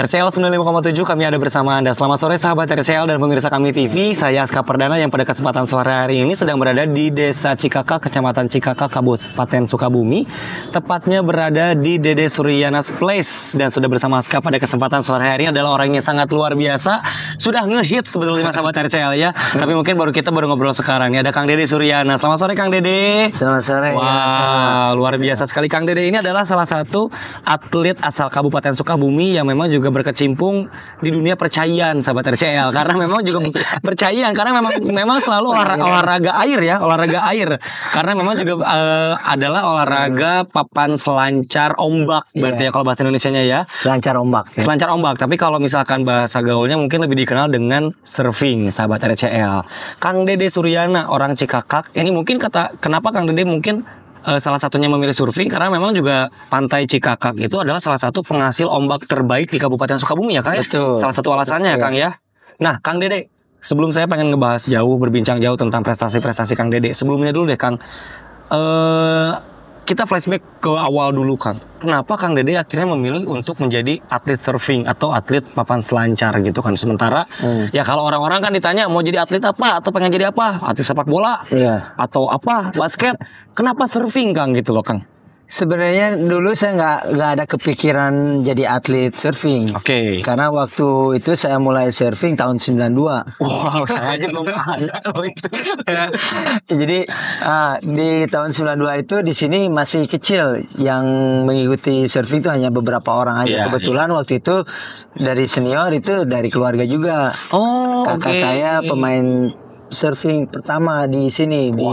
RCL 95,7 kami ada bersama Anda. Selamat sore sahabat RCL dan pemirsa kami TV. Saya Aska Perdana yang pada kesempatan sore hari ini sedang berada di Desa Cikaka, Kecamatan Cikaka, Kabupaten Sukabumi. Tepatnya berada di Dede Suryanas Place dan sudah bersama Aska pada kesempatan sore hari ini adalah orang yang sangat luar biasa. Sudah ngehit sebetulnya sahabat RCL ya. Tapi mungkin baru kita baru ngobrol sekarang ya. Ada Kang Dede Suryana. Selamat sore Kang Dede. Selamat sore. Ya, Wah, wow, ya, luar biasa sekali Kang Dede ini adalah salah satu atlet asal Kabupaten Sukabumi yang memang juga juga berkecimpung di dunia percayaan sahabat RCL karena memang juga percayaan karena memang memang selalu olahraga air ya olahraga air karena memang juga uh, adalah olahraga papan selancar ombak iya. berarti ya kalau bahasa Indonesia-nya ya selancar ombak ya. selancar ombak tapi kalau misalkan bahasa gaulnya mungkin lebih dikenal dengan surfing sahabat RCL Kang Dede Suryana orang Cikakak ini mungkin kata kenapa Kang Dede mungkin e, salah satunya memilih surfing karena memang juga Pantai Cikakak itu adalah salah satu penghasil ombak terbaik di Kabupaten Sukabumi ya Kang ya? Betul. Salah satu alasannya Betul. ya Kang ya. Nah, Kang Dede, sebelum saya pengen ngebahas jauh berbincang jauh tentang prestasi-prestasi Kang Dede, sebelumnya dulu deh Kang. Eh kita flashback ke awal dulu Kang. Kenapa Kang Dede akhirnya memilih untuk menjadi atlet surfing atau atlet papan selancar gitu kan. Sementara hmm. ya kalau orang-orang kan ditanya mau jadi atlet apa atau pengen jadi apa? Atlet sepak bola. Iya. Atau apa? Basket. Kenapa surfing Kang gitu loh Kang? Sebenarnya dulu saya nggak nggak ada kepikiran jadi atlet surfing. Oke. Okay. Karena waktu itu saya mulai surfing tahun 92. Wow, saya aja belum ada Jadi uh, di tahun 92 itu di sini masih kecil yang mengikuti surfing itu hanya beberapa orang aja. Yeah, Kebetulan yeah. waktu itu dari senior itu dari keluarga juga. Oh, kakak okay. saya pemain surfing pertama di sini wow. di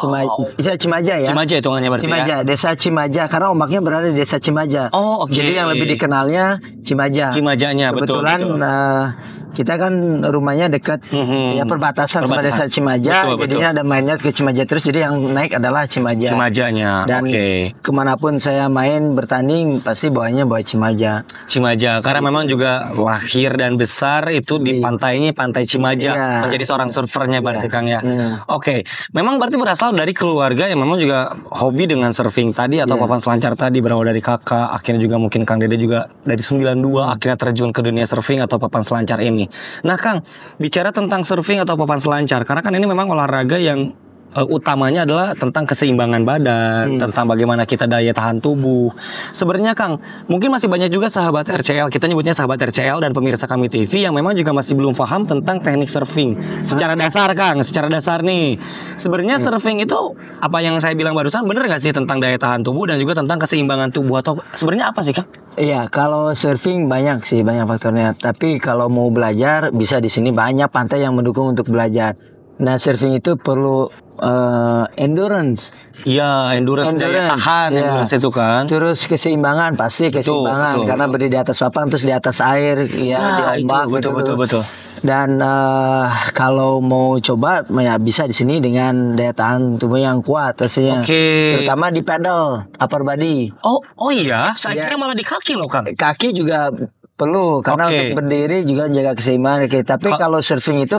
Cimaja, Cimaja ya. Cimaja itu namanya berarti. Cimaja, ya? desa Cimaja karena ombaknya berada di desa Cimaja. Oh, oke. Okay. Jadi yang lebih dikenalnya Cimaja. Cimajanya Kebetulan betul. Kebetulan gitu. uh, kita kan rumahnya dekat hmm, ya perbatasan sama desa Cimaja betul, jadinya ada mainnya ke Cimaja terus jadi yang naik adalah Cimaja Cimajanya dan okay. kemanapun saya main bertanding pasti bawahnya bawah Cimaja Cimaja karena gitu. memang juga lahir dan besar itu di, pantainya pantai ini pantai Cimaja iya. menjadi oh, seorang surfernya iya. berarti Kang ya mm. oke okay. memang berarti berasal dari keluarga yang memang juga hobi dengan surfing tadi atau yeah. papan selancar tadi berawal dari kakak akhirnya juga mungkin Kang Dede juga dari 92 hmm. akhirnya terjun ke dunia surfing atau papan selancar ini Nah Kang, bicara tentang surfing atau papan selancar, karena kan ini memang olahraga yang uh, utamanya adalah tentang keseimbangan badan, hmm. tentang bagaimana kita daya tahan tubuh. Sebenarnya Kang, mungkin masih banyak juga sahabat RCL, kita nyebutnya sahabat RCL dan pemirsa kami TV yang memang juga masih belum paham tentang teknik surfing. Secara dasar Kang, secara dasar nih. Sebenarnya hmm. surfing itu apa yang saya bilang barusan bener nggak sih tentang daya tahan tubuh dan juga tentang keseimbangan tubuh atau sebenarnya apa sih Kang? Iya, kalau surfing banyak sih, banyak faktornya. Tapi kalau mau belajar bisa di sini banyak pantai yang mendukung untuk belajar. Nah, surfing itu perlu uh, endurance. Iya, endurance, endurance. daya tahan ya. endurance itu kan. Terus keseimbangan, pasti keseimbangan betul, betul, karena betul. berdiri di atas papan terus di atas air ya nah, di ombak itu, betul, gitu. betul betul betul. Dan uh, kalau mau coba ya bisa di sini dengan daya tahan tubuh yang kuat pastinya. Oke. Okay. Terutama di pedal upper body. Oh, oh iya, saya ya. kira malah di kaki loh, Kang. Kaki juga perlu karena okay. untuk berdiri juga jaga keseimbangan kita. Tapi kalau surfing itu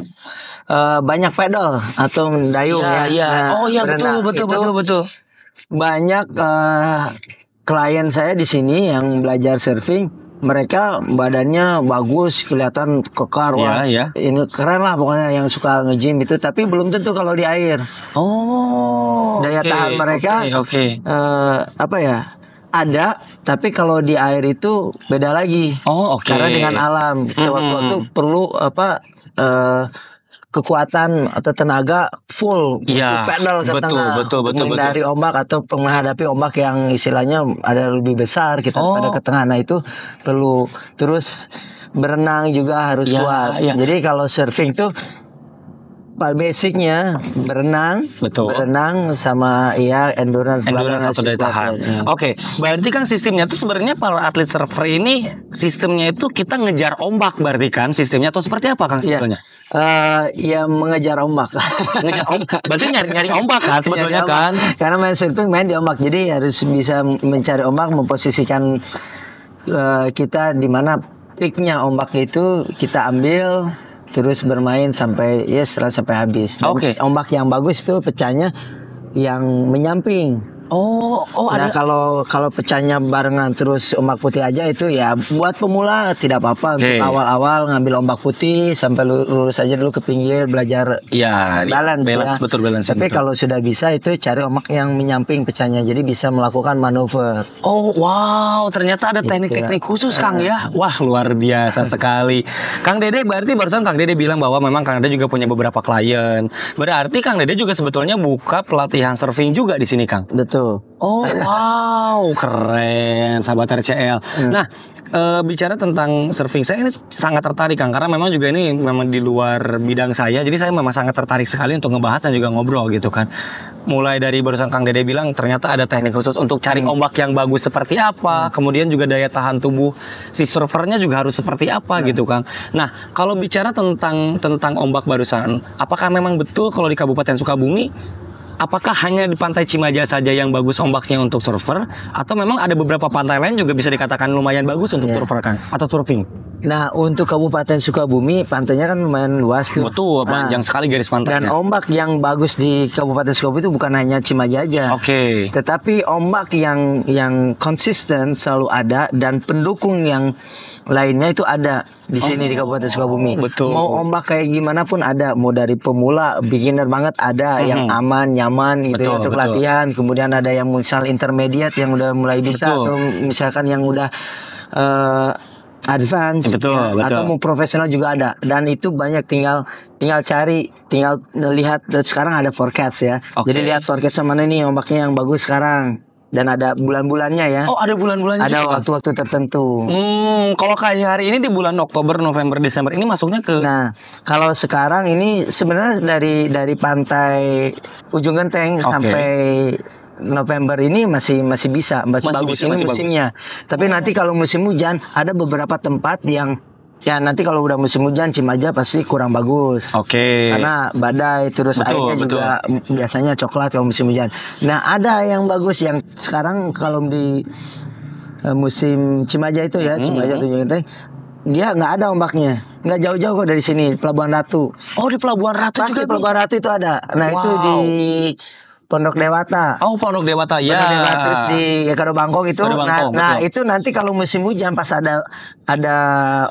uh, banyak pedal atau mendayung ya. ya. Iya. Nah, oh iya betul betul betul betul. Banyak uh, klien saya di sini yang belajar surfing mereka badannya bagus kelihatan kekar ya, wah ya. ini keren lah pokoknya yang suka nge-gym itu tapi belum tentu kalau di air oh daya okay, tahan mereka okay, okay. Uh, eh, apa ya ada tapi kalau di air itu beda lagi oh okay. karena dengan alam sewaktu-waktu hmm. perlu apa uh, kekuatan atau tenaga full ya, untuk iya, pedal ke betul, tengah betul, betul, menghindari betul. ombak atau menghadapi ombak yang istilahnya ada lebih besar kita gitu, oh. pada ke nah itu perlu terus berenang juga harus ya, kuat ya. jadi kalau surfing tuh paling basicnya berenang, Betul. berenang sama ya endurance, endurance atau daya tahan. Ya. Oke, okay. berarti kan sistemnya tuh sebenarnya para atlet surfer ini sistemnya itu kita ngejar ombak berarti kan sistemnya atau seperti apa kang iya. sebetulnya? Ya, uh, ya mengejar ombak. ngejar ombak. Berarti nyari nyari ombak kan sebetulnya ombak. kan? Karena main surfing main di ombak, jadi harus bisa mencari ombak, memposisikan uh, kita di mana peaknya ombak itu kita ambil terus bermain sampai ya yes, sampai habis. Oke. Okay. Ombak yang bagus tuh pecahnya yang menyamping. Oh, oh nah, ada. kalau kalau pecahnya barengan terus ombak putih aja itu ya buat pemula tidak apa-apa okay. untuk awal-awal ngambil ombak putih sampai lurus aja dulu ke pinggir belajar ya balance, balance ya. betul balance. Tapi kalau sudah bisa itu cari ombak yang menyamping pecahnya jadi bisa melakukan manuver. Oh, wow, ternyata ada teknik-teknik gitu. khusus eh. Kang ya. Wah, luar biasa sekali. Kang Dede berarti barusan Kang Dede bilang bahwa memang Kang Dede juga punya beberapa klien. Berarti Kang Dede juga sebetulnya buka pelatihan surfing juga di sini, Kang. Betul gitu. Oh wow keren sahabat RCL. Hmm. Nah e, bicara tentang surfing saya ini sangat tertarik kang karena memang juga ini memang di luar bidang saya jadi saya memang sangat tertarik sekali untuk ngebahas dan juga ngobrol gitu kan. Mulai dari barusan Kang Dede bilang ternyata ada teknik khusus untuk cari hmm. ombak yang bagus seperti apa, hmm. kemudian juga daya tahan tubuh si surfernya juga harus seperti apa hmm. gitu kan. Nah kalau bicara tentang tentang ombak barusan, apakah memang betul kalau di Kabupaten Sukabumi apakah hanya di pantai Cimaja saja yang bagus ombaknya untuk surfer atau memang ada beberapa pantai lain juga bisa dikatakan lumayan bagus untuk yeah. surfer kan atau surfing? Nah, untuk Kabupaten Sukabumi pantainya kan lumayan luas tuh. Betul, nah, panjang sekali garis pantainya. Dan ombak yang bagus di Kabupaten Sukabumi itu bukan hanya Cimaja aja. Oke. Okay. Tetapi ombak yang yang konsisten selalu ada dan pendukung yang lainnya itu ada di sini di oh. Kabupaten Sukabumi. Betul. Mau ombak kayak gimana pun ada, mau dari pemula, beginner banget ada hmm. yang aman, nyaman gitu ya betul, ya, untuk betul. latihan. Kemudian ada yang misal intermediate yang udah mulai bisa betul. atau misalkan yang udah uh, advance betul, ya, betul. atau mau profesional juga ada dan itu banyak tinggal tinggal cari tinggal lihat sekarang ada forecast ya okay. jadi lihat forecast mana nih ombaknya yang bagus sekarang dan ada bulan-bulannya ya. Oh, ada bulan-bulannya. Ada waktu-waktu tertentu. Hmm, kalau kayak hari ini di bulan Oktober, November, Desember ini masuknya ke Nah, kalau sekarang ini sebenarnya dari dari pantai Ujung Genteng okay. sampai November ini masih masih bisa, masih, masih bagus bisa, ini masih musimnya. Bagus. Tapi nanti kalau musim hujan ada beberapa tempat yang Ya nanti kalau udah musim hujan Cimaja pasti kurang bagus. Oke. Okay. Karena badai terus betul, airnya betul. juga biasanya coklat kalau musim hujan. Nah ada yang bagus yang sekarang kalau di eh, musim Cimaja itu ya mm -hmm. Cimaja tunjungin dia nggak ada ombaknya nggak jauh-jauh kok dari sini Pelabuhan Ratu. Oh di Pelabuhan Ratu Pasti juga Pelabuhan Ratu itu ada. Nah wow. itu di Pondok Dewata. Oh, Pondok Dewata. Ya. Pondok Dewata terus di Karo Bangkok itu. nah, nah, itu nanti kalau musim hujan pas ada ada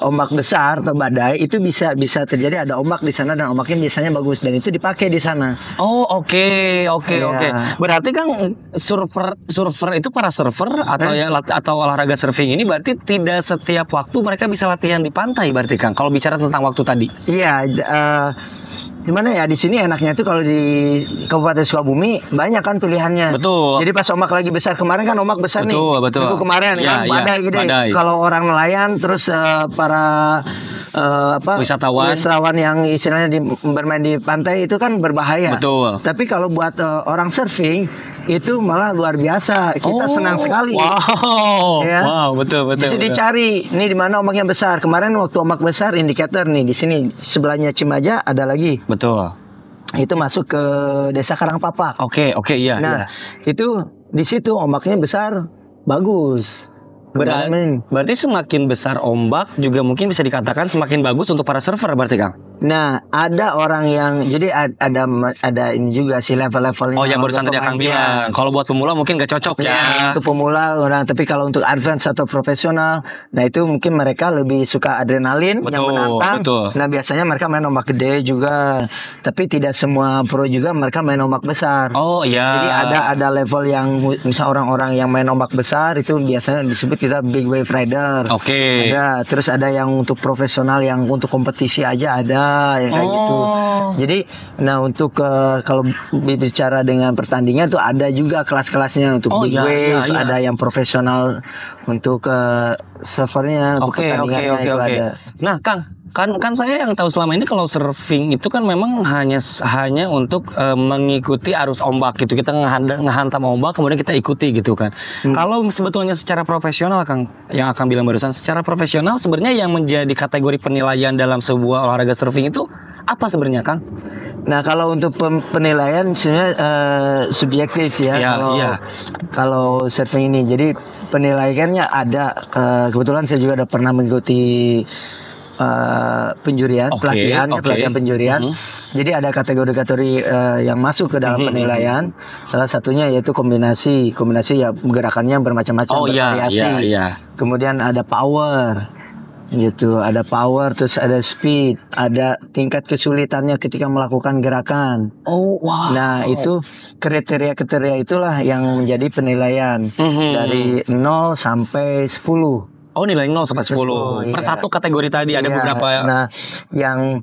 ombak besar atau badai itu bisa bisa terjadi ada ombak di sana dan ombaknya biasanya bagus dan itu dipakai di sana. Oh oke okay, oke okay, iya. yeah. oke. Okay. Berarti kan surfer surfer itu para surfer atau eh? ya atau olahraga surfing ini berarti tidak setiap waktu mereka bisa latihan di pantai berarti kan? kalau bicara tentang waktu tadi. Iya yeah, uh, gimana ya di sini enaknya tuh kalau di Kabupaten Sukabumi banyak kan pilihannya. Betul. Jadi pas ombak lagi besar kemarin kan ombak besar betul, nih. Betul betul. kemarin ya, kan iya, badai gitu ya, badai. Kalau orang nelayan terus uh, para uh, apa wisatawan wisatawan yang istilahnya di, bermain di pantai itu kan berbahaya. Betul. Tapi kalau buat uh, orang surfing itu malah luar biasa. Kita oh, senang sekali. Wow. Ya. Wow, betul betul. Bisa dicari nih di mana ombak yang besar. Kemarin waktu ombak besar indikator nih di sini sebelahnya Cimaja ada lagi. Betul. Itu masuk ke Desa Karangpapak. Oke, okay, oke okay, iya Nah, iya. itu di situ ombaknya besar, bagus. Berarti, semakin besar ombak juga mungkin bisa dikatakan semakin bagus untuk para server, berarti Kang. Nah, ada orang yang jadi ada ada ini juga sih level-levelnya. Oh, yang barusan tadi akan bilang. Kalau buat pemula mungkin gak cocok ya. ya. Itu pemula orang, tapi kalau untuk advance atau profesional, nah itu mungkin mereka lebih suka adrenalin betul, yang menantang. Betul. Nah, biasanya mereka main ombak gede juga. Tapi tidak semua pro juga mereka main ombak besar. Oh, iya. Jadi ada ada level yang misal orang-orang yang main ombak besar itu biasanya disebut kita big wave rider. Oke. Okay. Ada terus ada yang untuk profesional yang untuk kompetisi aja ada yang kayak gitu. oh. gitu. Jadi, nah untuk uh, kalau bicara dengan pertandingan tuh ada juga kelas-kelasnya untuk oh, big iya, wave, iya, iya. ada yang profesional untuk uh, servernya, untuk okay, pertandingannya okay, okay, itu okay. ada. Nah, Kang, kan kan saya yang tahu selama ini kalau surfing itu kan memang hanya hanya untuk uh, mengikuti arus ombak gitu. Kita ngehantam ombak kemudian kita ikuti gitu kan. Hmm. Kalau sebetulnya secara profesional Kang yang akan bilang barusan secara profesional sebenarnya yang menjadi kategori penilaian dalam sebuah olahraga surfing solving itu apa sebenarnya Kang? Nah kalau untuk penilaian sebenarnya uh, subjektif ya, ya kalau ya. kalau surfing ini. Jadi penilaiannya ada. Uh, kebetulan saya juga ada pernah mengikuti uh, penjurian, okay, pelatihan, okay. pelatihan penjurian. Mm -hmm. Jadi ada kategori-kategori uh, yang masuk ke dalam mm -hmm. penilaian. Salah satunya yaitu kombinasi, kombinasi ya gerakannya bermacam-macam, oh, iya, bervariasi. Yeah, yeah, yeah. Kemudian ada power gitu ada power terus ada speed ada tingkat kesulitannya ketika melakukan gerakan oh wow nah itu kriteria kriteria itulah yang menjadi penilaian mm-hmm. dari 0 sampai 10 oh nilai 0 sampai 10, 10 per iya. satu kategori tadi iya. ada beberapa ya? nah yang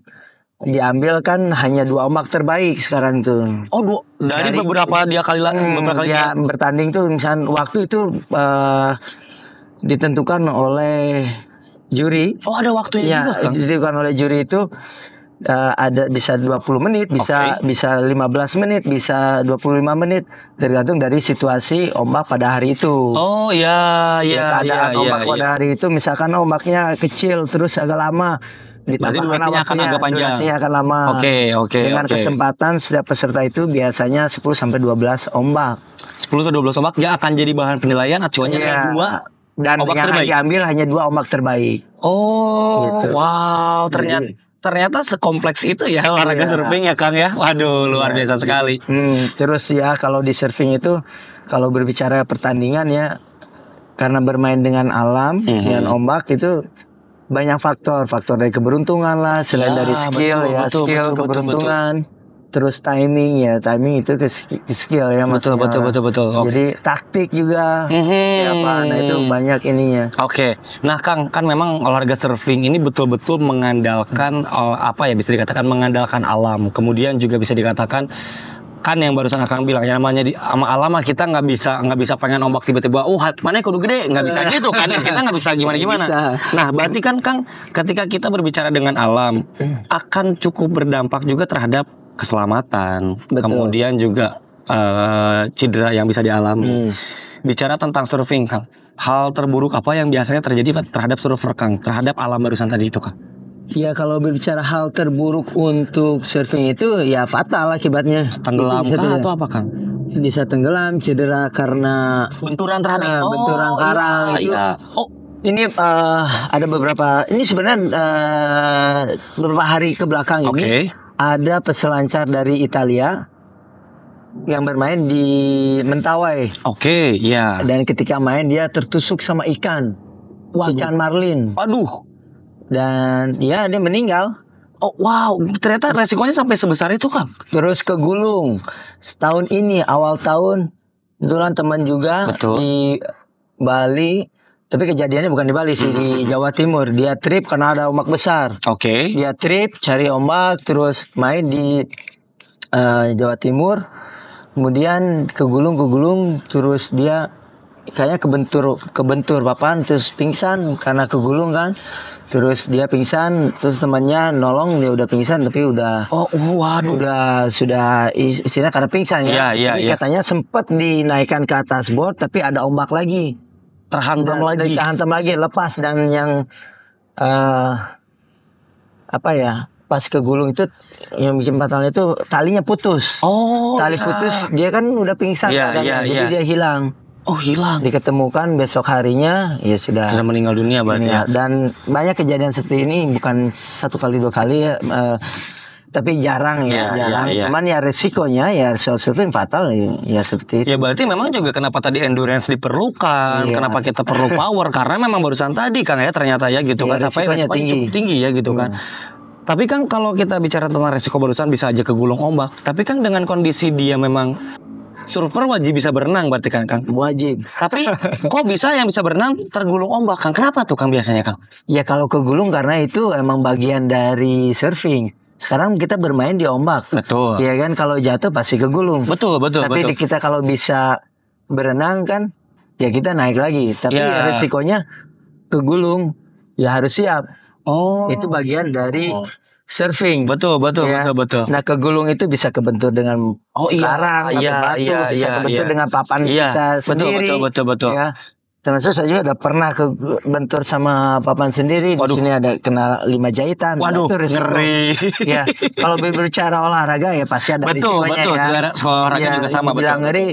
diambil kan hanya dua ombak terbaik sekarang tuh. Oh, dua, dari, dari beberapa dia kali hmm, beberapa kali bertanding tuh misalnya waktu itu uh, ditentukan oleh juri. Oh, ada waktunya ya, juga. Kan? Ditentukan oleh juri itu uh, ada bisa 20 menit, bisa okay. bisa 15 menit, bisa 25 menit tergantung dari situasi ombak pada hari itu. Oh iya, iya. ya keadaan ya, gitu, ya, ombak ya, pada ya. hari itu misalkan ombaknya kecil terus agak lama ditambah gitu. durasinya akan agak panjang. Durasinya akan lama. Oke, okay, oke. Okay, Dengan okay. kesempatan setiap peserta itu biasanya 10 sampai 12 ombak. 10 sampai 12 ombak ya akan jadi bahan penilaian acuannya yeah. dua dan ombak yang terbaik. diambil hanya dua ombak terbaik. Oh, gitu. wow, ternyata Jadi, ternyata sekompleks itu ya iya. olahraga iya. surfing ya Kang ya. Waduh, luar iya. biasa sekali. Hmm, terus ya kalau di surfing itu kalau berbicara pertandingan ya karena bermain dengan alam, mm -hmm. dengan ombak itu banyak faktor, faktor dari keberuntungan lah, selain ya, dari skill betul, ya, betul, skill betul, keberuntungan. Betul, betul terus timing ya timing itu ke, skill ya betul betul betul betul okay. jadi taktik juga mm-hmm. apa nah itu banyak ininya oke okay. nah kang kan memang olahraga surfing ini betul-betul mengandalkan hmm. apa ya bisa dikatakan mengandalkan alam kemudian juga bisa dikatakan kan yang barusan akang bilang yang namanya di sama alama kita nggak bisa nggak bisa pengen ombak tiba-tiba oh mana kudu gede nggak bisa gitu kan kita nggak bisa gimana gimana nah berarti kan kang ketika kita berbicara dengan alam akan cukup berdampak juga terhadap keselamatan, Betul. kemudian juga uh, cedera yang bisa dialami. Hmm. Bicara tentang surfing, Kang. Hal terburuk apa yang biasanya terjadi terhadap surfer Kang, terhadap alam barusan tadi itu, Kang? Ya kalau berbicara hal terburuk untuk surfing itu ya fatal akibatnya. Tenggelam ya. atau apa, Kang? Bisa tenggelam, cedera karena benturan terhadap uh, benturan oh, karang iya, Oh, ini uh, ada beberapa ini sebenarnya uh, beberapa hari ke belakang okay. ini ada peselancar dari Italia yang bermain di Mentawai. Oke, okay, ya. Yeah. Dan ketika main dia tertusuk sama ikan. Waduh. Ikan marlin. Aduh. Dan ya dia meninggal. Oh wow, ternyata resikonya sampai sebesar itu kang. Terus ke Gulung, setahun ini awal tahun, kebetulan teman juga Betul. di Bali tapi kejadiannya bukan di Bali sih, di Jawa Timur. Dia trip karena ada ombak besar. Oke. Okay. Dia trip cari ombak terus main di uh, Jawa Timur. Kemudian kegulung-kegulung terus dia kayaknya kebentur kebentur papan terus pingsan karena kegulung kan terus dia pingsan terus temannya nolong dia udah pingsan tapi udah oh, oh waduh udah sudah istilahnya karena pingsan ya, yeah, ya, yeah. katanya sempat dinaikkan ke atas board tapi ada ombak lagi terhantam dan, iya, lagi terhantam lagi lepas dan yang uh, apa ya pas kegulung itu yang bikin batalnya itu talinya putus oh tali ya. putus dia kan udah pingsan ya, kan, yeah, jadi yeah. dia hilang Oh hilang. Diketemukan besok harinya ya sudah. Sudah meninggal dunia berarti iya, ya. Dan banyak kejadian seperti ini bukan satu kali dua kali ya. Uh, tapi jarang ya, ya jarang. Ya, ya. Cuman ya resikonya ya short surfing fatal ya ya seperti itu. Ya berarti memang juga kenapa tadi endurance diperlukan, ya. kenapa kita perlu power karena memang barusan tadi kan ya ternyata ya gitu ya, kan sampai tinggi. tinggi ya gitu hmm. kan. Iya. Tapi kan kalau kita bicara tentang resiko barusan bisa aja kegulung ombak. Tapi kan dengan kondisi dia memang surfer wajib bisa berenang berarti kan Kang? Wajib. Tapi kok bisa yang bisa berenang tergulung ombak Kang? Kenapa tuh Kang biasanya Kang? Ya kalau kegulung karena itu emang bagian dari surfing sekarang kita bermain di ombak. Betul. Iya kan kalau jatuh pasti kegulung. Betul, betul, Tapi betul. kita kalau bisa berenang kan ya kita naik lagi. Tapi ya. Ya resikonya kegulung. Ya harus siap. Oh. Itu bagian dari oh surfing. Betul, betul, ya. betul, betul. Nah, kegulung itu bisa kebentur dengan oh, iya, karang ah, iya, batu, iya, bisa iya, kebentur iya. dengan papan iya, kita betul, sendiri. Betul, betul, betul. Ya termasuk saya juga udah pernah ke bentur sama papan sendiri Waduh. di sini ada kenal lima jahitan nah, Waduh, itu ngeri ya kalau berbicara olahraga ya pasti ada betul risikonya, betul ya. Segara, olahraga ya, juga sama betul ngeri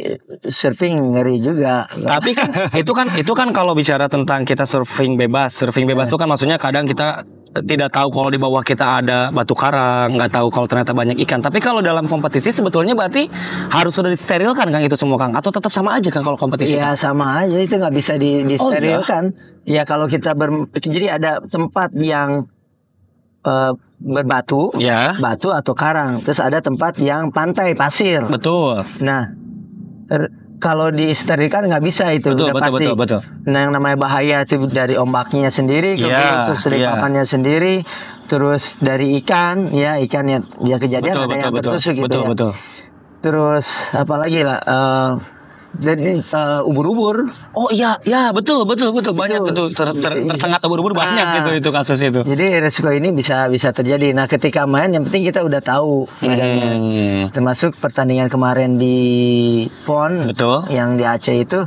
surfing ngeri juga tapi kan itu kan itu kan kalau bicara tentang kita surfing bebas surfing bebas ya. itu kan maksudnya kadang kita tidak tahu kalau di bawah kita ada batu karang, nggak tahu kalau ternyata banyak ikan. Tapi kalau dalam kompetisi sebetulnya berarti harus sudah disterilkan kang itu semua kang, atau tetap sama aja kang kalau kompetisi? Iya sama aja itu nggak bisa di, oh, disterilkan. Oh, iya? Ya kalau kita ber, jadi ada tempat yang uh, berbatu, ya. batu atau karang. Terus ada tempat yang pantai pasir. Betul. Nah. Er, kalau di sterilkan nggak bisa itu betul, udah betul, pasti. Betul, betul. Nah yang namanya bahaya itu dari ombaknya sendiri, kemudian yeah, terus yeah. sendiri, terus dari ikan, ya ikan yang ya kejadian betul, ada betul, yang tersusuk gitu betul, ya. Betul. Terus apalagi lah. Uh, dan uh, ubur-ubur. Oh iya, ya betul betul betul banyak betul, betul. Ter, ter, tersengat ubur-ubur nah. banyak gitu itu kasus itu. Jadi resiko ini bisa bisa terjadi. Nah, ketika main yang penting kita udah tahu medannya. Hmm. Termasuk pertandingan kemarin di PON betul. yang di Aceh itu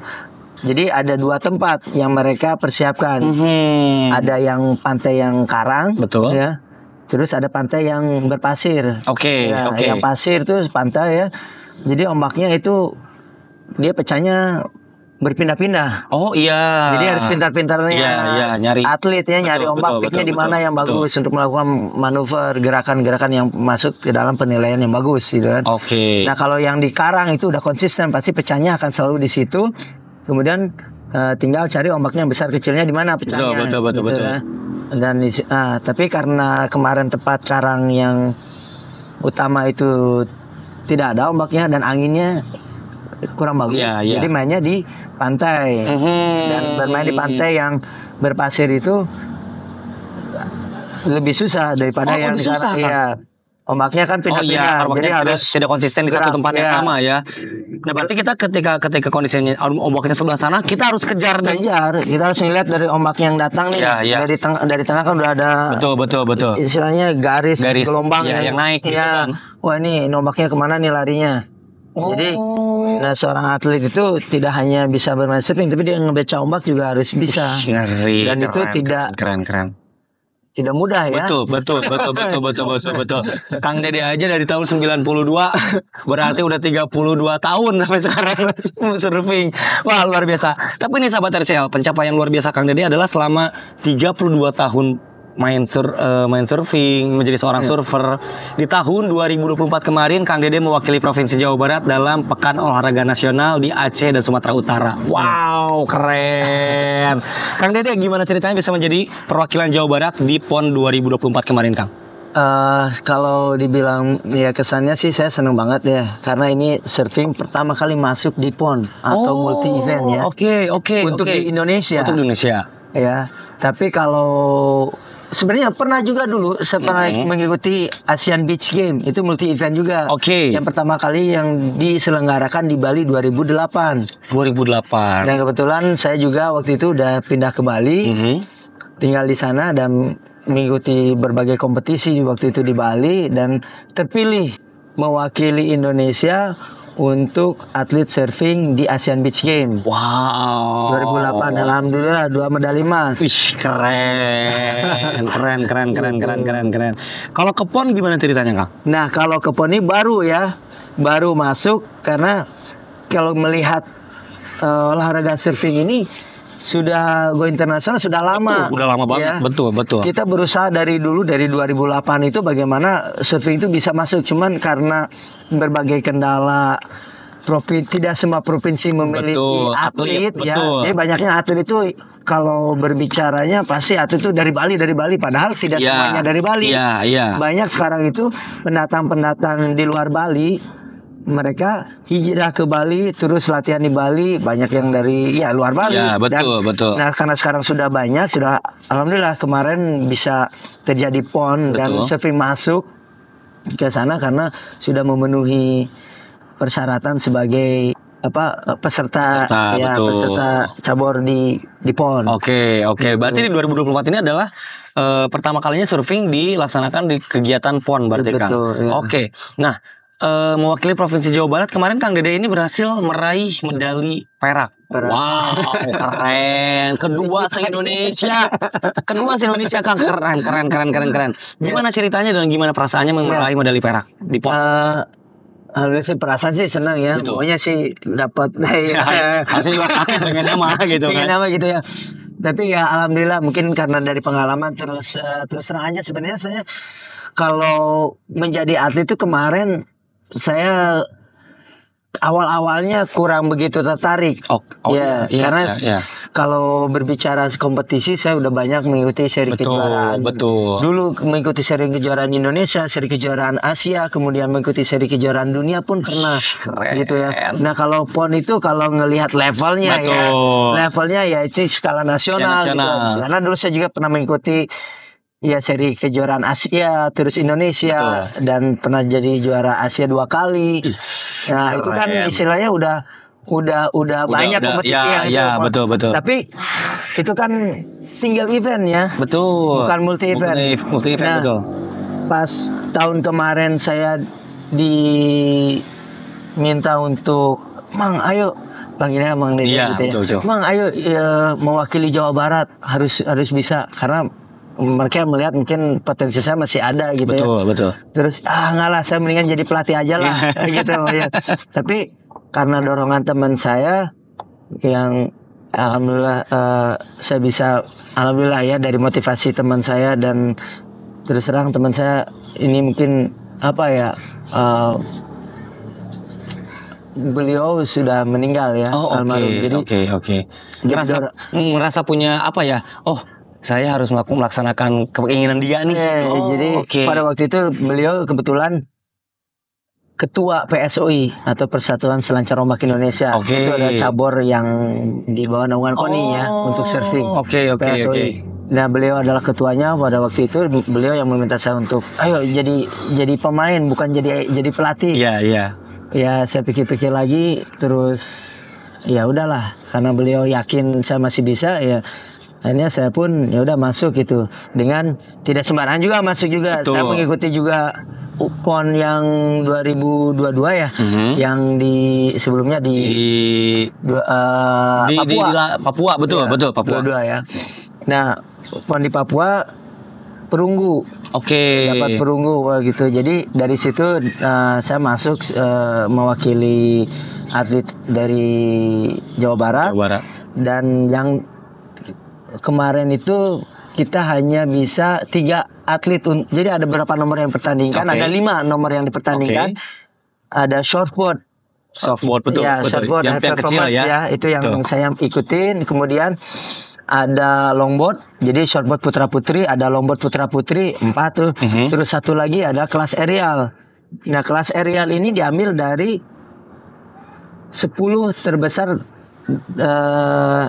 jadi ada dua tempat yang mereka persiapkan. Hmm. Ada yang pantai yang karang, betul. Ya. Terus ada pantai yang berpasir. Oke, okay, ya, oke. Okay. Yang pasir itu pantai ya. Jadi ombaknya itu dia pecahnya berpindah-pindah. Oh iya. Jadi harus pintar-pintarnya. Iya, iya, nyari atlet ya, betul, nyari ombak piknya di mana yang bagus betul. untuk melakukan manuver, gerakan-gerakan yang masuk ke dalam penilaian yang bagus gitu kan. Oke. Okay. Nah, kalau yang di karang itu udah konsisten pasti pecahnya akan selalu di situ. Kemudian uh, tinggal cari ombaknya yang besar kecilnya di mana pecahnya. Betul, betul, betul, gitu, betul. Kan? Dan uh, tapi karena kemarin tepat karang yang utama itu tidak ada ombaknya dan anginnya kurang bagus. Yeah, yeah. Jadi mainnya di pantai. Mm -hmm. Dan bermain di pantai yang berpasir itu lebih susah daripada oh, yang lebih susah, kan? ya, ombaknya kan pindah-pindah. Oh, iya, jadi tidak, harus tidak konsisten di satu gerak, tempat yang yang sama ya. Nah, berarti kita ketika ketika kondisinya ombaknya sebelah sana, kita harus kejar kejar. Kita harus melihat dari ombak yang datang nih. Iya, iya. Dari tengah dari tengah kan udah ada Betul, betul, betul. Istilahnya garis, garis gelombang iya, yang, yang naik ya. Gitu kan. Wah, ini ombaknya kemana nih larinya? Oh. Jadi nah seorang atlet itu tidak hanya bisa bermain surfing tapi dia ngebeca ombak juga harus bisa. Ngeri, Dan keren, itu tidak keren keren. Tidak mudah ya. Betul, betul, betul, betul, betul, betul, betul. Kang Dede aja dari tahun 92 berarti udah 32 tahun sampai sekarang surfing. Wah, luar biasa. Tapi ini sahabat RCL, pencapaian luar biasa Kang Dede adalah selama 32 tahun main sur, uh, main surfing, menjadi seorang yeah. surfer. Di tahun 2024 kemarin Kang Dede mewakili Provinsi Jawa Barat dalam Pekan Olahraga Nasional di Aceh dan Sumatera Utara. Wow, keren. Kang Dede gimana ceritanya bisa menjadi perwakilan Jawa Barat di PON 2024 kemarin, Kang? Uh, kalau dibilang ya kesannya sih saya seneng banget ya karena ini surfing pertama kali masuk di pon atau oh, multi event ya. Oke okay, oke. Okay, untuk okay. di Indonesia. Untuk Indonesia. Ya. Tapi kalau sebenarnya pernah juga dulu saya pernah mm-hmm. mengikuti Asian Beach Game itu multi event juga. Oke. Okay. Yang pertama kali yang diselenggarakan di Bali 2008. 2008. Dan kebetulan saya juga waktu itu udah pindah ke Bali. -hmm. Tinggal di sana dan mengikuti berbagai kompetisi waktu itu di Bali dan terpilih mewakili Indonesia untuk atlet surfing di Asian Beach Games. Wow. 2008 alhamdulillah dua medali emas. Wih, keren. keren keren keren keren keren keren. Kalau kepon gimana ceritanya, kak? Nah, kalau kepon PON ini baru ya. Baru masuk karena kalau melihat uh, olahraga surfing ini sudah go internasional sudah lama. Betul, udah lama banget. Ya. Betul, betul. Kita berusaha dari dulu dari 2008 itu bagaimana surfing itu bisa masuk cuman karena berbagai kendala Provinsi, tidak semua provinsi memiliki betul, atlet, atlet ya. Jadi banyaknya atlet itu kalau berbicaranya pasti atlet itu dari Bali dari Bali padahal tidak yeah, semuanya dari Bali. Yeah, yeah. Banyak sekarang itu pendatang-pendatang di luar Bali mereka hijrah ke Bali terus latihan di Bali banyak yang dari ya luar Bali ya, betul Dan, betul nah karena sekarang sudah banyak sudah alhamdulillah kemarin bisa terjadi pon betul. dan surfing masuk ke sana karena sudah memenuhi persyaratan sebagai apa peserta, peserta ya peserta cabur di di PON. Oke, oke. Gitu. Berarti di 2024 ini adalah uh, pertama kalinya surfing dilaksanakan di kegiatan PON berarti kan. Ya. Oke. Nah, uh, mewakili provinsi Jawa Barat kemarin Kang Dede ini berhasil meraih medali perak. perak. Wow, keren. Kedua se Indonesia. Kedua se Indonesia Kang keren, keren, keren, keren, keren. Gimana ceritanya dan gimana perasaannya ya. meraih medali perak di pon? Uh, Harusnya sih perasaan sih senang ya. Gitu. Pokoknya sih dapat ya. ya, harusnya juga kaget dengan nama gitu kan. Dengan nama gitu ya tapi ya alhamdulillah mungkin karena dari pengalaman terus uh, terus terang aja sebenarnya saya kalau menjadi atlet itu kemarin saya awal-awalnya kurang begitu tertarik. Oh, oh ya, iya, iya karena iya, iya. kalau berbicara kompetisi saya udah banyak mengikuti seri betul, kejuaraan. Betul. Dulu mengikuti seri kejuaraan Indonesia, seri kejuaraan Asia, kemudian mengikuti seri kejuaraan dunia pun pernah Keren. gitu ya. Nah, kalau PON itu kalau ngelihat levelnya ya, betul. ya. Levelnya ya itu skala nasional, gitu. nasional. gitu. Karena dulu saya juga pernah mengikuti Iya seri kejuaraan Asia terus Indonesia Betul. dan pernah jadi juara Asia dua kali. nah itu kan istilahnya udah udah udah, udah banyak udah, kompetisi ya, ya, ya betul betul tapi itu kan single event ya betul bukan multi event bukan, multi event nah, betul pas tahun kemarin saya diminta untuk Mang ayo ini Mang Dede ya, gitu ya Mang ayo ya, mewakili Jawa Barat harus harus bisa karena mereka melihat mungkin potensi saya masih ada gitu ya. betul, ya. Betul, Terus ah enggak lah saya mendingan jadi pelatih aja lah iya. gitu ya. Tapi karena dorongan teman saya yang alhamdulillah uh, saya bisa alhamdulillah ya dari motivasi teman saya dan terus terang teman saya ini mungkin apa ya uh, beliau sudah meninggal ya oh, almarhum jadi oke okay, oke okay. merasa merasa punya apa ya oh saya harus melaksanakan keinginan dia nih. Eh, oh, jadi okay. pada waktu itu beliau kebetulan ketua PSOI atau Persatuan Selancar Ombak Indonesia. Okay. Itu ada cabur yang di bawah naungan KONI ya, oh. ya untuk surfing. Oke, okay, oke, okay, oke. Okay. Nah, beliau adalah ketuanya pada waktu itu beliau yang meminta saya untuk ayo jadi jadi pemain bukan jadi jadi pelatih. Iya, yeah, iya. Yeah. Ya, saya pikir-pikir lagi terus ya udahlah karena beliau yakin saya masih bisa ya akhirnya saya pun ya udah masuk gitu dengan tidak sembarangan juga masuk juga Betul. saya mengikuti juga pon yang 2022 ya mm -hmm. yang di sebelumnya di, di uh, di, Papua eh, di, di, Papua betul ya, betul Papua 22 ya nah pon di Papua perunggu oke okay. dapat perunggu gitu jadi dari situ uh, saya masuk uh, mewakili atlet dari Jawa Barat, Jawa Barat. dan yang kemarin itu kita hanya bisa tiga atlet jadi ada berapa nomor yang pertandingkan? okay. ada lima nomor yang dipertandingkan okay. ada shortboard softboard betul ya shortboard yang, yang kecil ya. ya itu yang betul. saya ikutin kemudian ada longboard jadi shortboard putra putri ada longboard putra putri hmm. empat tuh mm -hmm. terus satu lagi ada kelas aerial nah kelas aerial ini diambil dari sepuluh terbesar eh,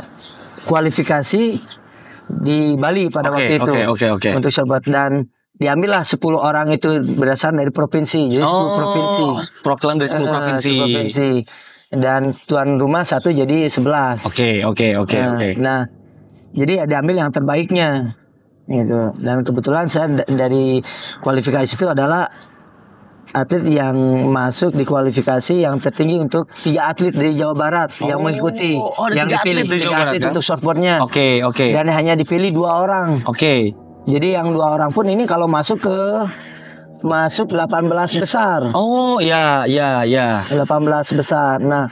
kualifikasi di Bali pada okay, waktu itu Oke, okay, oke, okay, oke. okay. untuk sobat dan diambillah 10 orang itu berdasarkan dari provinsi jadi oh, 10 provinsi proklaim dari 10 eh, eh, provinsi, uh, 10 provinsi. dan tuan rumah satu jadi 11 oke okay, oke okay, oke okay, uh, eh, oke okay. nah jadi ada ya ambil yang terbaiknya gitu dan kebetulan saya dari kualifikasi itu adalah atlet yang masuk di kualifikasi yang tertinggi untuk tiga atlet di Jawa Barat oh, yang mengikuti oh, oh yang dipilih atlet atlet kan? untuk ya? shortboardnya. Oke okay, oke. Okay. Dan hanya dipilih dua orang. Oke. Okay. Jadi yang dua orang pun ini kalau masuk ke masuk 18 besar. Oh ya ya ya. 18 besar. Nah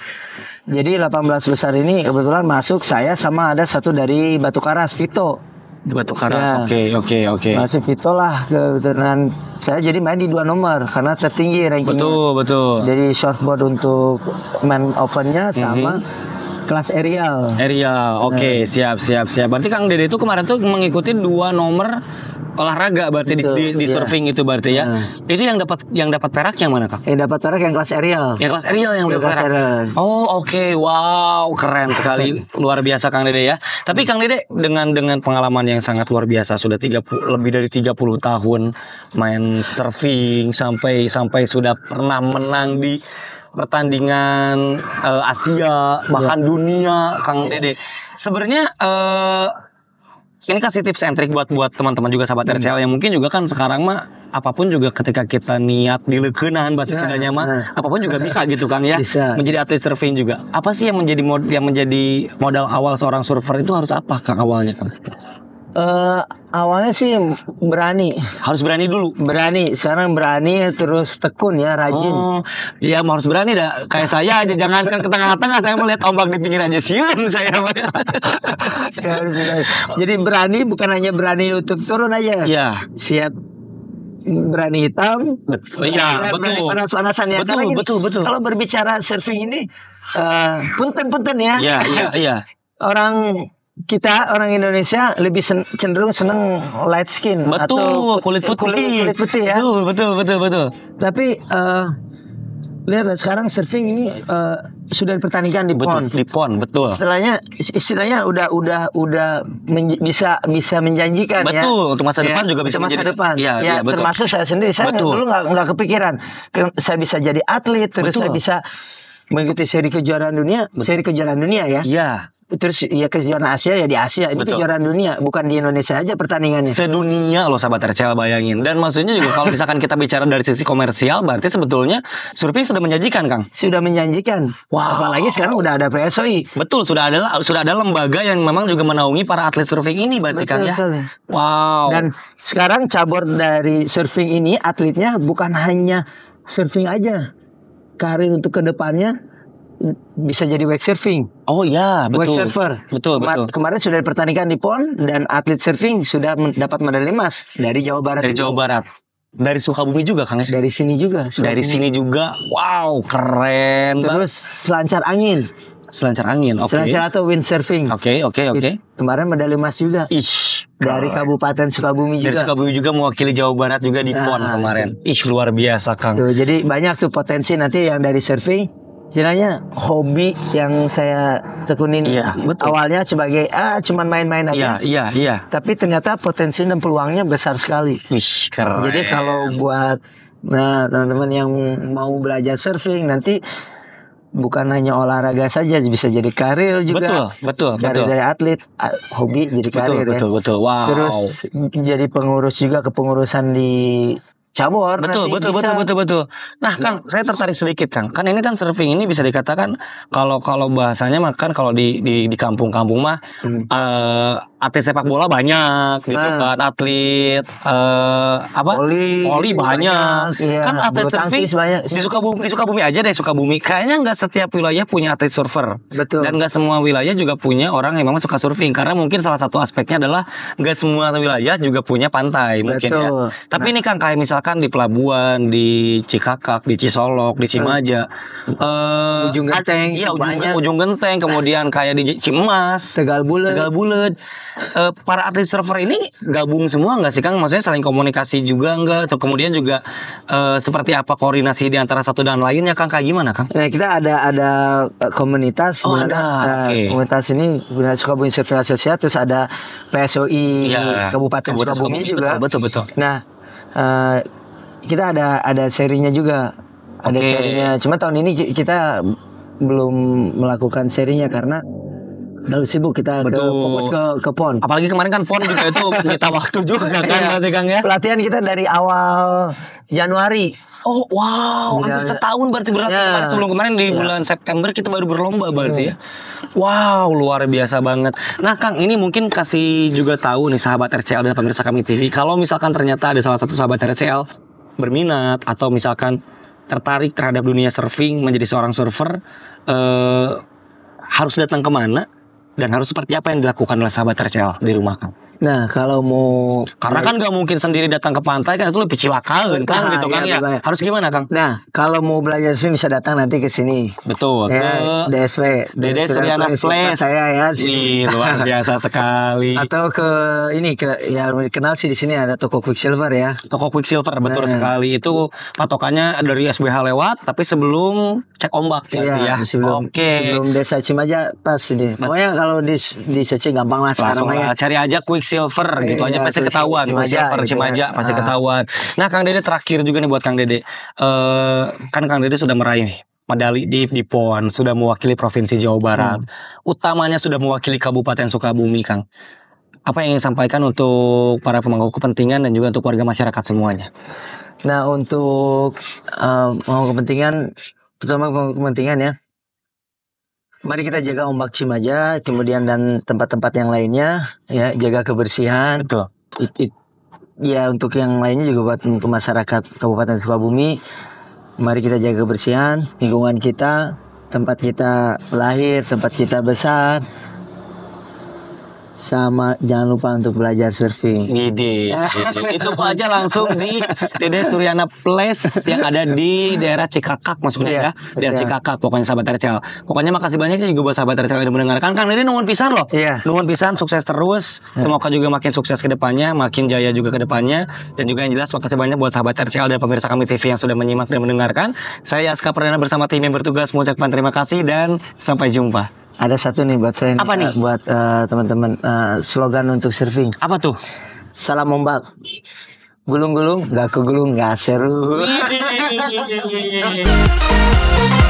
jadi 18 besar ini kebetulan masuk saya sama ada satu dari Batu Karas Pito di Batu Karas. Ya. Oke, oke, oke. itu lah kebetulan saya jadi main di dua nomor karena tertinggi rankingnya. Betul, betul. Jadi shortboard untuk main opennya sama mm -hmm Kelas aerial. Aerial. Oke, okay, siap siap siap. Berarti Kang Dede itu kemarin tuh mengikuti dua nomor olahraga berarti itu, di, di, iya. surfing itu berarti ya. Uh. Itu yang dapat yang dapat perak yang mana kak? Yang dapat perak yang kelas aerial. Yang kelas aerial yang, yang perak. Oh oke, okay. wow keren sekali, luar biasa Kang Dede ya. Tapi Kang Dede dengan dengan pengalaman yang sangat luar biasa sudah 30 lebih dari 30 tahun main surfing sampai sampai sudah pernah menang di pertandingan uh, Asia bahkan ya. dunia Kang Dede. Sebenarnya uh, ini kasih tips and trick buat buat teman-teman juga sahabat hmm. yang mungkin juga kan sekarang mah apapun juga ketika kita niat dilekeunan bahasa nah, ya, sebenarnya mah nah. apapun juga bisa gitu kan ya. Bisa. Menjadi atlet surfing juga. Apa sih yang menjadi mod, yang menjadi modal awal seorang surfer itu harus apa Kang awalnya Kang? Uh, awalnya sih berani. Harus berani dulu. Berani. Sekarang berani terus tekun ya, rajin. Oh, ya harus berani dah. Kayak saya aja jangankan ke tengah-tengah saya melihat ombak di pinggir aja siun saya. ya, Jadi berani bukan hanya berani untuk turun aja. Iya. Siap berani hitam. iya, betul. panas-panasan ya. Betul, Karena betul, betul. Kalau berbicara surfing ini uh, punten-punten ya. Iya, iya, iya. Orang kita orang Indonesia lebih sen cenderung seneng light skin betul, atau kulit putih kulit, kulit putih ya betul betul betul betul tapi uh, lihat sekarang surfing ini uh, sudah dipertandingkan di pon di pon betul istilahnya istilahnya udah udah udah bisa bisa menjanjikan betul, ya betul untuk masa iya, depan ya, juga bisa masa menjadi, depan iya, ya, ya, ya termasuk saya sendiri saya betul. dulu nggak nggak kepikiran saya bisa jadi atlet terus betul. saya bisa mengikuti seri kejuaraan dunia betul. seri kejuaraan dunia ya iya terus ya kejuaraan Asia ya di Asia ini Betul. kejuaraan dunia bukan di Indonesia aja pertandingannya sedunia loh sahabat RCL bayangin dan maksudnya juga kalau misalkan kita bicara dari sisi komersial berarti sebetulnya survei sudah menjanjikan Kang sudah menjanjikan wow. apalagi sekarang udah ada PSOI betul sudah ada sudah ada lembaga yang memang juga menaungi para atlet surfing ini berarti betul, ya wow dan sekarang cabur dari surfing ini atletnya bukan hanya surfing aja karir untuk kedepannya bisa jadi wake surfing. Oh iya, betul. Wake surfer. Betul, betul. Kemarin sudah dipertandingkan di PON dan atlet surfing sudah mendapat medali emas dari Jawa Barat. Dari Jawa Barat. Dari Sukabumi juga, Kang? Ya? Dari sini juga. Sukabumi. Dari sini juga. Wow, keren. Terus selancar angin. Selancar angin, oke. Okay. Selancar atau windsurfing. Oke, okay, oke, okay, oke. Okay. Kemarin medali emas juga. Ish. Dari Kabupaten Sukabumi juga. Dari Sukabumi juga mewakili Jawa Barat juga di ah, PON kemarin. Ish, luar biasa, Kang. Tuh, jadi banyak tuh potensi nanti yang dari surfing Kiranya hobi yang saya tekunin iya, betul. awalnya sebagai ah cuman main-main aja. Iya, iya, iya. Tapi ternyata potensi dan peluangnya besar sekali. Wish keren. Jadi kalau buat nah teman-teman yang mau belajar surfing nanti bukan hanya olahraga saja bisa jadi karir juga betul betul karir betul. dari atlet hobi jadi karir betul, ya betul betul wow terus jadi pengurus juga kepengurusan di cabur. Betul, betul, bisa. betul, betul, betul. Nah, Kang, saya tertarik sedikit, Kang. Kan ini kan surfing ini bisa dikatakan kalau kalau bahasanya makan kalau di di di kampung-kampung mah hmm. uh, atlet sepak bola banyak gitu nah. kan atlet uh, apa voli voli banyak, banyak iya. kan atlet surfing banyak di Sukabumi di Sukabumi aja deh Sukabumi kayaknya nggak setiap wilayah punya atlet surfer betul dan nggak semua wilayah juga punya orang yang memang suka surfing karena mungkin salah satu aspeknya adalah nggak semua wilayah juga punya pantai betul. mungkin ya tapi nah. ini kan kayak misalkan di pelabuhan di Cikakak di Cisolok di Cimaja hmm. uh, ujung genteng iya ujung, ujung genteng kemudian kayak di Cimas Tegal Bulet Tegal Bulet uh, para artis server ini gabung semua nggak sih Kang? Maksudnya saling komunikasi juga nggak? kemudian juga uh, seperti apa koordinasi di antara satu dan lainnya Kang? Kayak gimana Kang? Nah, kita ada ada komunitas oh, ada. Uh, okay. komunitas ini sebenarnya bunyi server Association terus ada PSOI ya, Kabupaten, Sukabumi, juga. Betul betul. Nah, uh, kita ada ada serinya juga. Ada serinya. Cuma tahun ini kita belum melakukan serinya karena terlalu sibuk kita Betul. ke fokus ke ke pon. Apalagi kemarin kan pon juga itu kita waktu juga kan iya. berarti Kang ya. Pelatihan kita dari awal Januari. Oh wow, iya. hampir setahun berarti berarti ya. kemarin sebelum kemarin di ya. bulan September kita baru berlomba berarti ya. ya. Wow, luar biasa banget. Nah, Kang, ini mungkin kasih juga tahu nih sahabat RCL dan pemirsa kami TV. Kalau misalkan ternyata ada salah satu sahabat RCL berminat atau misalkan tertarik terhadap dunia surfing menjadi seorang surfer eh, harus datang kemana? Dan harus seperti apa yang dilakukan oleh sahabat Rachel di rumah kamu. Nah kalau mau karena kan gak mungkin sendiri datang ke pantai kan itu lebih cilaka gitu iya, kan nah, gitu kan iya, ya. Harus gimana kang? Nah kalau mau belajar swim bisa datang nanti ke sini. Betul. Ya, ke DSW. Dede Suryana Place. Saya ya. sih luar biasa sekali. Atau ke ini ke ya kenal sih di sini ada toko Quick Silver ya. Toko Quick Silver betul nah, sekali itu patokannya dari SBH lewat tapi sebelum cek ombak ya, iya, ya. Sebelum, Oke. Sebelum desa Cimaja pas ini. Pokoknya kalau di di Cimaja gampang lah sekarang ya. Cari aja Quick silver gitu iya, aja pasti ketahuan Cimaja, silver gitu ya. Cimaja ya. pasti ah. ketahuan nah Kang Dede terakhir juga nih buat Kang Dede uh, kan Kang Dede sudah meraih nih medali di di PON sudah mewakili provinsi Jawa Barat hmm. utamanya sudah mewakili Kabupaten Sukabumi Kang apa yang ingin sampaikan untuk para pemangku kepentingan dan juga untuk warga masyarakat semuanya nah untuk eh, pemangku kepentingan pertama pemangku kepentingan ya Mari kita jaga ombak Cimaja, kemudian dan tempat-tempat yang lainnya, ya jaga kebersihan. Betul. It, it, ya untuk yang lainnya juga buat untuk masyarakat Kabupaten Sukabumi, mari kita jaga kebersihan lingkungan kita, tempat kita lahir, tempat kita besar, sama jangan lupa untuk belajar surfing. Gede. Itu aja langsung di Td Suryana Place yang ada di daerah Cikakak maksudnya iya, ya. Daerah iya. Cikakak pokoknya sahabat Tercel. Pokoknya makasih banyak ya juga buat sahabat Tercel yang mendengarkan. Kang ini nuhun pisan loh. Iya. Nuhun pisan sukses terus. Iya. Semoga juga makin sukses ke depannya, makin jaya juga ke depannya dan juga yang jelas makasih banyak buat sahabat Tercel dan pemirsa kami TV yang sudah menyimak dan mendengarkan. Saya Aska Perdana bersama tim yang bertugas mengucapkan terima kasih dan sampai jumpa. Ada satu nih buat saya. Apa nih? Eh, nih? buat uh, teman-teman uh, slogan untuk surfing. Apa tuh? Salam ombak. Gulung-gulung, gak kegulung, gak seru.